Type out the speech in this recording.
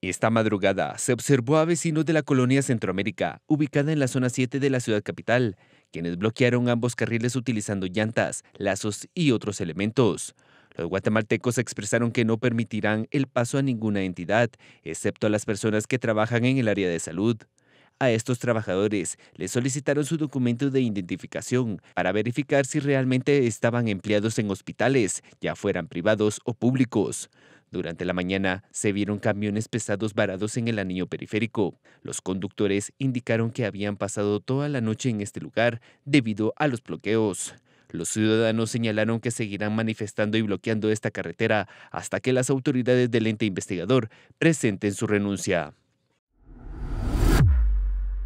Esta madrugada se observó a vecinos de la colonia Centroamérica, ubicada en la zona 7 de la ciudad capital, quienes bloquearon ambos carriles utilizando llantas, lazos y otros elementos. Los guatemaltecos expresaron que no permitirán el paso a ninguna entidad, excepto a las personas que trabajan en el área de salud. A estos trabajadores les solicitaron su documento de identificación para verificar si realmente estaban empleados en hospitales, ya fueran privados o públicos. Durante la mañana se vieron camiones pesados varados en el anillo periférico. Los conductores indicaron que habían pasado toda la noche en este lugar debido a los bloqueos. Los ciudadanos señalaron que seguirán manifestando y bloqueando esta carretera hasta que las autoridades del ente investigador presenten su renuncia.